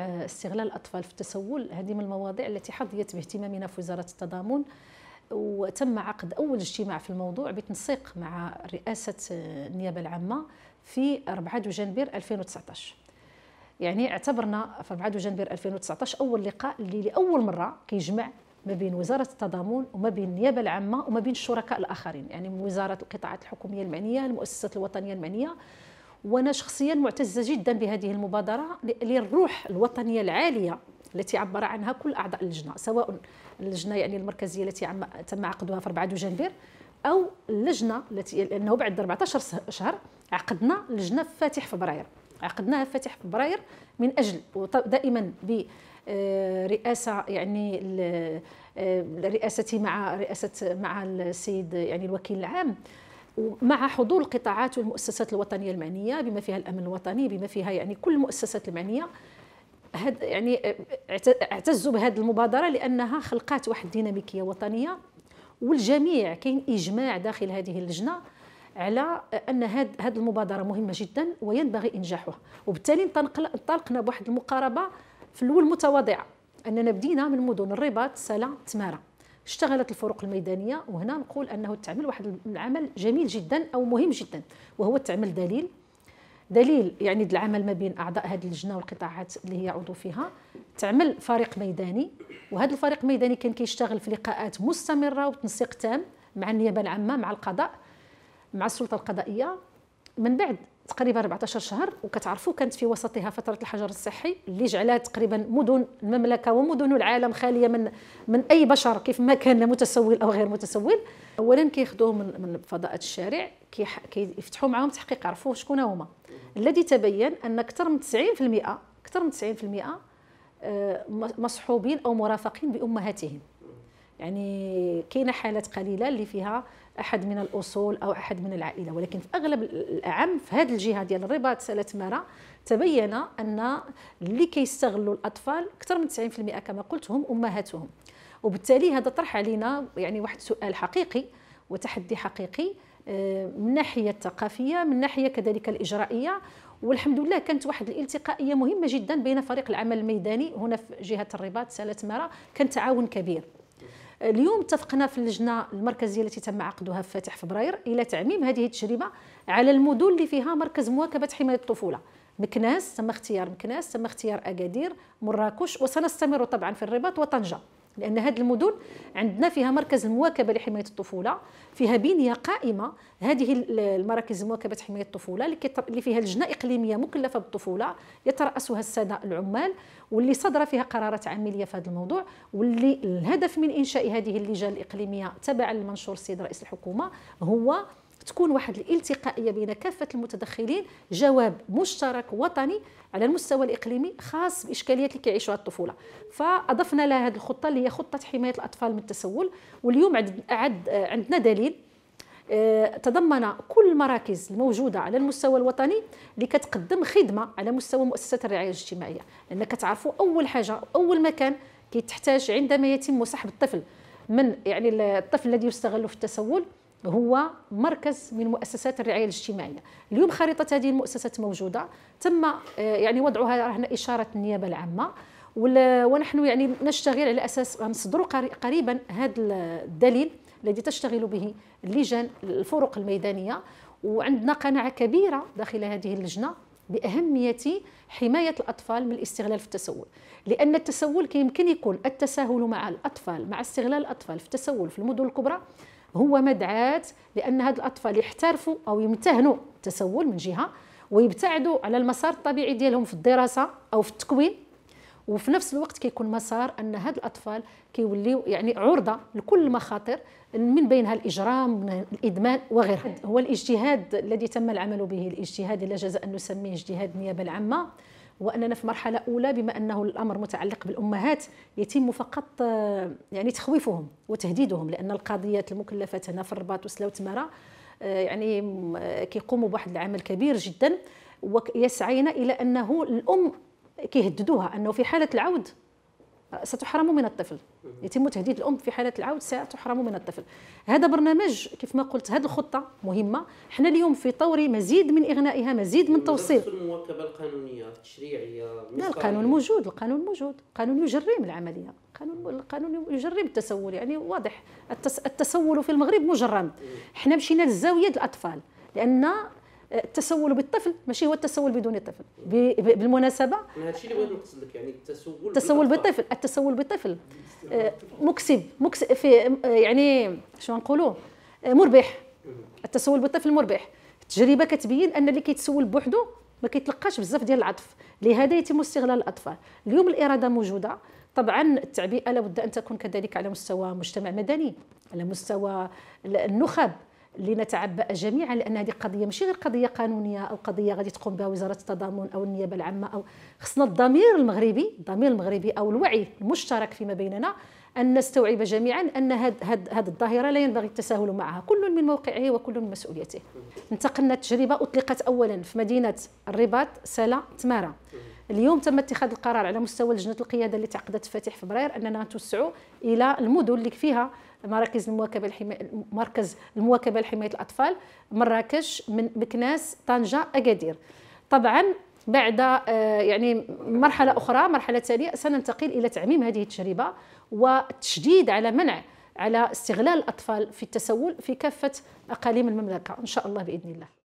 استغلال الاطفال في التسول هذه من المواضيع التي حظيت باهتمامنا في وزاره التضامن وتم عقد اول اجتماع في الموضوع بتنسيق مع رئاسه النيابه العامه في 4 جنبير 2019 يعني اعتبرنا في 4 جنبير 2019 اول لقاء اللي لاول مره كيجمع ما بين وزاره التضامن وما بين النيابه العامه وما بين الشركاء الاخرين يعني من وزاره القطاعات الحكوميه المعنيه المؤسسات الوطنيه المعنيه وانا شخصيا معتزه جدا بهذه المبادره للروح الوطنيه العاليه التي عبر عنها كل اعضاء اللجنه سواء اللجنه يعني المركزيه التي تم عقدها في 4 دجنبر او اللجنه التي لانه بعد 14 شهر عقدنا لجنه فاتح فبراير عقدناها فاتح فبراير من اجل دائما ب آه، رئاسه يعني آه، رئاستي مع رئاسه مع السيد يعني الوكيل العام مع حضور القطاعات والمؤسسات الوطنيه المعنيه بما فيها الامن الوطني بما فيها يعني كل المؤسسات المعنيه هاد يعني اعتزوا بهذه المبادره لانها خلقات واحد الديناميكيه وطنيه والجميع كاين اجماع داخل هذه اللجنه على ان هذه المبادره مهمه جدا وينبغي انجاحها وبالتالي انطلقنا بواحد المقاربه في الاول متواضعه اننا بدينا من مدن الرباط سلا تماره اشتغلت الفروق الميدانيه وهنا نقول انه تعمل واحد العمل جميل جدا او مهم جدا وهو تعمل دليل دليل يعني العمل ما بين اعضاء هذه اللجنه والقطاعات اللي هي عضو فيها تعمل فريق ميداني وهذا الفريق الميداني كان كيشتغل في لقاءات مستمره وتنسيق تام مع النيابه العامه مع القضاء مع السلطه القضائيه من بعد تقريبا 14 شهر وكتعرفوا كانت في وسطها فتره الحجر الصحي اللي جعلات تقريبا مدن المملكه ومدن العالم خاليه من من اي بشر كيف ما كان متسول او غير متسول اولا كياخذوه من من فضاءات الشارع كيفتحوا معاهم تحقيق عرفوا شكون هما الذي تبين ان اكثر من 90% اكثر من 90% آه، مصحوبين او مرافقين بامهاتهم يعني كاينه حالات قليله اللي فيها احد من الاصول او احد من العائله ولكن في اغلب الاعم في هذه الجهه ديال الرباط مرا تبين ان اللي كيستغلوا الاطفال اكثر من 90% كما قلت هم امهاتهم وبالتالي هذا طرح علينا يعني واحد سؤال حقيقي وتحدي حقيقي آه، من ناحيه الثقافيه من ناحيه كذلك الاجرائيه والحمد لله كانت واحد الالتقائيه مهمه جدا بين فريق العمل الميداني هنا في جهه الرباط سالة مرا كان تعاون كبير اليوم اتفقنا في اللجنه المركزيه التي تم عقدها في فاتح فبراير الى تعميم هذه التجربه على المدن اللي فيها مركز مواكبه حمايه الطفوله مكناس تم اختيار مكناس تم اختيار اكادير مراكش وسنستمر طبعا في الرباط وطنجه لان هذه المدن عندنا فيها مركز المواكبه لحمايه الطفوله فيها بنيه قائمه هذه المراكز المواكبه حمايه الطفوله اللي فيها لجنه اقليميه مكلفه بالطفوله يتراسها الساده العمال واللي صدر فيها قرارات عمليه في هذا الموضوع واللي الهدف من انشاء هذه اللجان الاقليميه تبع المنشور السيد رئيس الحكومه هو تكون واحد الالتقائيه بين كافه المتدخلين جواب مشترك وطني على المستوى الاقليمي خاص باشكاليات اللي كيعيشوها الطفوله فاضفنا لها هذه الخطه اللي هي خطه حمايه الاطفال من التسول واليوم عد عندنا دليل آه، تضمن كل المراكز الموجوده على المستوى الوطني اللي كتقدم خدمه على مستوى مؤسسات الرعايه الاجتماعيه لان كتعرفوا اول حاجه اول مكان كيتحتاج عندما يتم سحب الطفل من يعني الطفل الذي يستغل في التسول هو مركز من مؤسسات الرعايه الاجتماعيه اليوم خريطه هذه المؤسسات موجوده تم آه، يعني وضعها هنا اشاره النيابه العامه ونحن يعني نشتغل على اساس نصدر قريبا هذا الدليل الذي تشتغل به اللجان الفرق الميدانيه وعندنا قناعه كبيره داخل هذه اللجنه باهميه حمايه الاطفال من الاستغلال في التسول لان التسول كيمكن يكون التساهل مع الاطفال مع استغلال الاطفال في التسول في المدن الكبرى هو مدعاة لأن هاد الأطفال يحترفوا أو يمتهنوا التسول من جهة ويبتعدوا على المسار الطبيعي ديالهم في الدراسة أو في التكوين وفي نفس الوقت كيكون مسار أن هاد الأطفال كيوليو يعني عرضة لكل المخاطر من بينها الإجرام من الإدمان وغيرها هو الاجتهاد الذي تم العمل به الاجتهاد لا جزاء أن نسميه اجتهاد النيابة العامة واننا في مرحله اولى بما انه الامر متعلق بالامهات يتم فقط آه، يعني تخويفهم وتهديدهم لان القضيات المكلفات هنا في الرباط وسلا وتماره آه، يعني آه، كيقوموا بواحد العمل كبير جدا ويسعين الى انه الام كيهددوها انه في حاله العود ستحرم من الطفل يتم تهديد الام في حاله العود ستحرم من الطفل هذا برنامج كيف ما قلت هذه الخطه مهمه حنا اليوم في طور مزيد من اغنائها مزيد من توصيل المواكبه القانونيه التشريعيه لا القانون موجود القانون موجود القانون يجرم العمليه القانون القانون يجرم التسول يعني واضح التسول في المغرب مجرم حنا مشينا للزاويه الاطفال لان التسول بالطفل ماشي هو التسول بدون الطفل بالمناسبه هادشي اللي بغيت نقصد لك يعني التسول التسول بالطفل التسول بالطفل آه، مكسب مكسب في آه، يعني شنو نقولوا آه، مربح التسول بالطفل مربح التجربه كتبين ان اللي كيتسول بوحدو ما كيتلقاش بزاف ديال العطف لهذا يتم استغلال الاطفال اليوم الاراده موجوده طبعا التعبئه لابد ان تكون كذلك على مستوى مجتمع مدني على مستوى النخب لنتعبأ جميعا لان هذه قضيه ماشي غير قضيه قانونيه او قضيه غادي تقوم بها وزاره التضامن او النيابه العامه او خصنا الضمير المغربي الضمير المغربي او الوعي المشترك فيما بيننا ان نستوعب جميعا ان هذه الظاهره لا ينبغي التساهل معها كل من موقعه وكل من مسؤوليته انتقلنا تجربه اطلقت اولا في مدينه الرباط سلا تماره اليوم تم اتخاذ القرار على مستوى لجنه القياده اللي تعقدت فاتح فبراير اننا نتوسعوا الى المدن اللي فيها مراكز المواكبه الحمايه مركز المواكبه لحمايه الاطفال مراكش من مكناس طنجه اكادير طبعا بعد آه، يعني مرحله اخرى مرحله ثانيه سننتقل الى تعميم هذه التجربه والتشديد على منع على استغلال الاطفال في التسول في كافه اقاليم المملكه ان شاء الله باذن الله